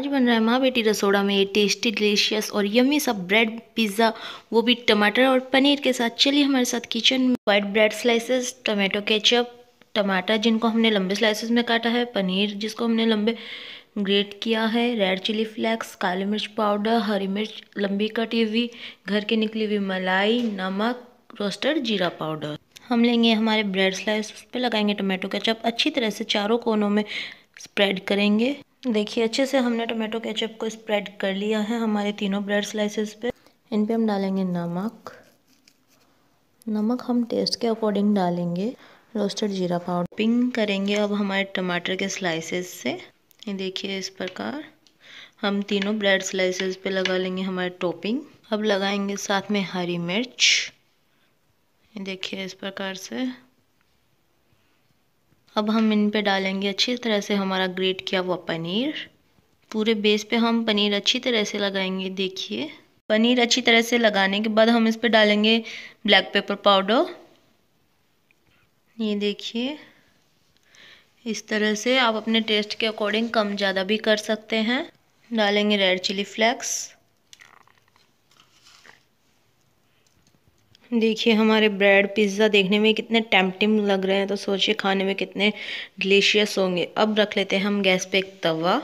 आज बन रहा है माँ बेटी रसोड़ा में टेस्टी डिलीशियस और यम्मी सा ब्रेड पिज़्ज़ा वो भी टमाटर और पनीर के साथ चलिए हमारे साथ किचन में white bread slices tomato ketchup टमाटर जिनको हमने लंबे स्लाइसेस में काटा है पनीर जिसको हमने लंबे ग्रेट किया है रेड चिली फ्लेक्स काली मिर्च पाउडर हरी मिर्च लंबी कटी हुई घर के निकली हुई मलाई नमक रोस्टेड जीरा पाउडर हम लेंगे हमारे ब्रेड स्लाइस उस पर लगाएंगे टमाटो केचप अच्छी तरह से चारों कोनों में स्प्रेड करेंगे देखिए अच्छे से हमने टोमेटो केचप को स्प्रेड कर लिया है हमारे तीनों ब्रेड स्लाइसेस पे इन पे हम डालेंगे नमक नमक हम टेस्ट के अकॉर्डिंग डालेंगे रोस्टेड जीरा पाउडर पिंग करेंगे अब हमारे टमाटर के स्लाइसेस से ये देखिए इस प्रकार हम तीनों ब्रेड स्लाइसेस पे लगा लेंगे हमारे टॉपिंग अब लगाएंगे साथ में हरी मिर्च ये देखिए इस प्रकार से अब हम इन पे डालेंगे अच्छी तरह से हमारा ग्रेट किया हुआ पनीर पूरे बेस पे हम पनीर अच्छी तरह से लगाएंगे देखिए पनीर अच्छी तरह से लगाने के बाद हम इस पर डालेंगे ब्लैक पेपर पाउडर ये देखिए इस तरह से आप अपने टेस्ट के अकॉर्डिंग कम ज़्यादा भी कर सकते हैं डालेंगे रेड चिली फ्लेक्स देखिए हमारे ब्रेड पिज़्ज़ा देखने में कितने टेम्पटिंग लग रहे हैं तो सोचिए खाने में कितने डिलीशियस होंगे अब रख लेते हैं हम गैस पे एक तवा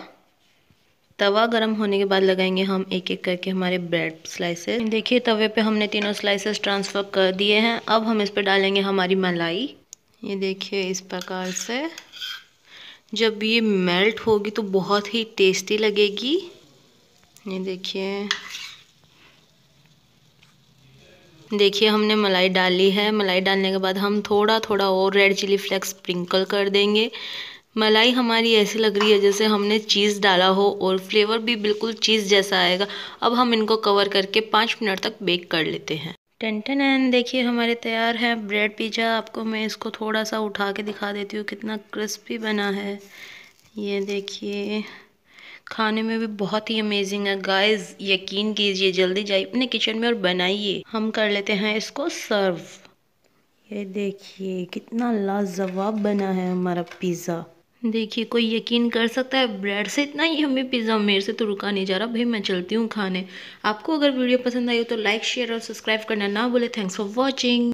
तवा गर्म होने के बाद लगाएंगे हम एक एक करके हमारे ब्रेड स्लाइसेस देखिए तवे पे हमने तीनों स्लाइसेस ट्रांसफ़र कर दिए हैं अब हम इस पर डालेंगे हमारी मलाई ये देखिए इस प्रकार से जब ये मेल्ट होगी तो बहुत ही टेस्टी लगेगी ये देखिए देखिए हमने मलाई डाली है मलाई डालने के बाद हम थोड़ा थोड़ा और रेड चिली फ्लेक्स स्प्रिंकल कर देंगे मलाई हमारी ऐसी लग रही है जैसे हमने चीज़ डाला हो और फ्लेवर भी बिल्कुल चीज़ जैसा आएगा अब हम इनको कवर करके पाँच मिनट तक बेक कर लेते हैं टेन टेन एन देखिए हमारे तैयार है ब्रेड पिज़्ज़ा आपको मैं इसको थोड़ा सा उठा के दिखा देती हूँ कितना क्रिस्पी बना है ये देखिए खाने में भी बहुत ही अमेजिंग है गाइस यकीन कीजिए जल्दी जाइए अपने किचन में और बनाइए हम कर लेते हैं इसको सर्व ये देखिए कितना लाजवाब बना है हमारा पिज़्ज़ा देखिए कोई यकीन कर सकता है ब्रेड से इतना ही हमें पिज़्ज़ा मेरे से तो रुका नहीं जा रहा भाई मैं चलती हूँ खाने आपको अगर वीडियो पसंद आई हो तो लाइक शेयर और सब्सक्राइब करना ना बोले थैंक्स फॉर वॉचिंग